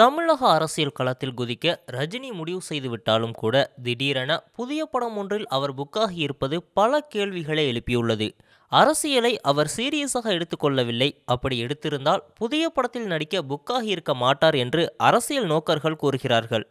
தமிழக அரசியல் களத்தில் குதிக்க ரஜினி முடிவு செய்துவிட்டாலும் கூட திடீரென புதிய படம் ஒன்றில் அவர் புக்காகி இருப்பது பல கேள்விகளை எழுப்பியுள்ளது அரசியலை அவர் சீரியஸாக எடுத்துக்கொள்ளவில்லை அப்படி எடுத்திருந்தால் புதிய படத்தில் நடிக்க புக்காகி இருக்க மாட்டார் என்று அரசியல் நோக்கர்கள் கூறுகிறார்கள்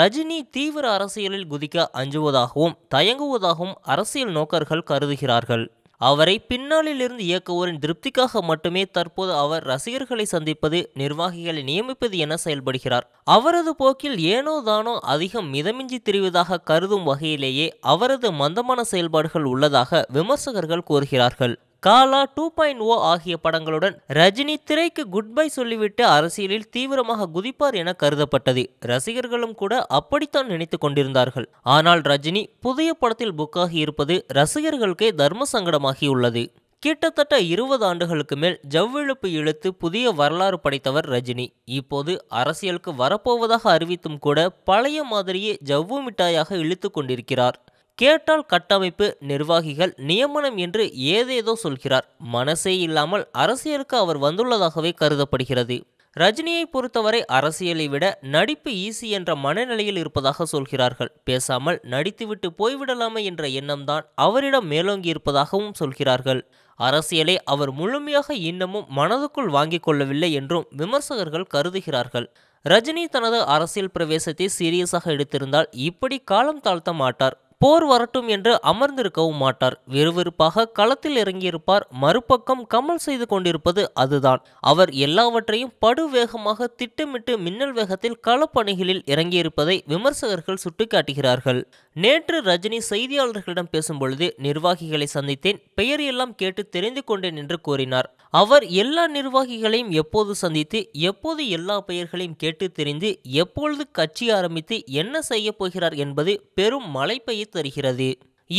ரஜினி தீவிர அரசியலில் குதிக்க அஞ்சுவதாகவும் தயங்குவதாகவும் அரசியல் நோக்கர்கள் கருதுகிறார்கள் அவரை பின்னாளில் இருந்து இயக்குவோரின் திருப்திக்காக மட்டுமே தற்போது அவர் ரசிகர்களை சந்திப்பது நிர்வாகிகளை நியமிப்பது என செயல்படுகிறார் அவரது போக்கில் ஏனோ தானோ அதிகம் மிதமிஞ்சி திரிவதாக கருதும் வகையிலேயே அவரது மந்தமான செயல்பாடுகள் உள்ளதாக விமர்சகர்கள் கூறுகிறார்கள் காலா டூ பாயிண்ட் ஓ ஆகிய படங்களுடன் ரஜினி திரைக்கு குட் பை சொல்லிவிட்டு அரசியலில் தீவிரமாக குதிப்பார் என கருதப்பட்டது ரசிகர்களும் கூட அப்படித்தான் நினைத்துக் கொண்டிருந்தார்கள் ஆனால் ரஜினி புதிய படத்தில் புக்காகி இருப்பது ரசிகர்களுக்கே தர்ம சங்கடமாகியுள்ளது கிட்டத்தட்ட இருபது ஆண்டுகளுக்கு மேல் ஜவ்விழுப்பு இழுத்து புதிய வரலாறு படைத்தவர் ரஜினி இப்போது அரசியலுக்கு வரப்போவதாக அறிவித்தும் கூட பழைய மாதிரியே ஜவ்வு மிட்டாயாக இழுத்து கொண்டிருக்கிறார் கேட்டால் கட்டமைப்பு நிர்வாகிகள் நியமனம் என்று ஏதேதோ சொல்கிறார் மனசே இல்லாமல் அரசியலுக்கு அவர் வந்துள்ளதாகவே கருதப்படுகிறது ரஜினியை பொறுத்தவரை அரசியலை விட நடிப்பு ஈசி என்ற மனநிலையில் இருப்பதாக சொல்கிறார்கள் பேசாமல் நடித்துவிட்டு போய்விடலாமே என்ற எண்ணம்தான் அவரிடம் மேலோங்கி இருப்பதாகவும் சொல்கிறார்கள் அரசியலை அவர் முழுமையாக இன்னமும் மனதுக்குள் வாங்கிக் கொள்ளவில்லை என்றும் விமர்சகர்கள் கருதுகிறார்கள் ரஜினி தனது அரசியல் பிரவேசத்தை சீரியஸாக எடுத்திருந்தால் இப்படி காலம் தாழ்த்த மாட்டார் போர் வரட்டும் என்று அமர்ந்திருக்கவும் மாட்டார் விறுவிறுப்பாக களத்தில் இறங்கியிருப்பார் மறுபக்கம் கமல் செய்து கொண்டிருப்பது அதுதான் அவர் எல்லாவற்றையும் படுவேகமாக திட்டமிட்டு மின்னல் வேகத்தில் களப்பணிகளில் இறங்கியிருப்பதை விமர்சகர்கள் சுட்டிக்காட்டுகிறார்கள் நேற்று ரஜினி செய்தியாளர்களிடம் பேசும்பொழுது நிர்வாகிகளை சந்தித்தேன் பெயர் எல்லாம் கேட்டு தெரிந்து கொண்டேன் என்று கூறினார் அவர் எல்லா நிர்வாகிகளையும் எப்போது சந்தித்து எப்போது எல்லா பெயர்களையும் கேட்டு தெரிந்து எப்பொழுது கட்சி ஆரம்பித்து என்ன செய்யப் போகிறார் என்பது பெரும் மழை மலைப்பையை தருகிறது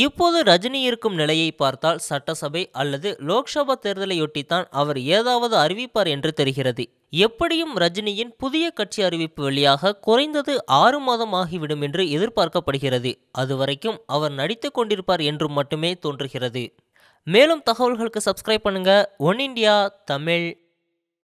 இப்போது ரஜினி இருக்கும் நிலையை பார்த்தால் சட்டசபை அல்லது லோக்சபா தேர்தலையொட்டித்தான் அவர் ஏதாவது அறிவிப்பார் என்று தெரிகிறது எப்படியும் ரஜினியின் புதிய கட்சி அறிவிப்பு வெளியாக குறைந்தது ஆறு மாதம் ஆகிவிடும் என்று எதிர்பார்க்கப்படுகிறது அதுவரைக்கும் அவர் நடித்து கொண்டிருப்பார் என்று மட்டுமே தோன்றுகிறது மேலும் தகவல்களுக்கு சப்ஸ்கிரைப் பண்ணுங்கள் ஒன் இண்டியா தமிழ்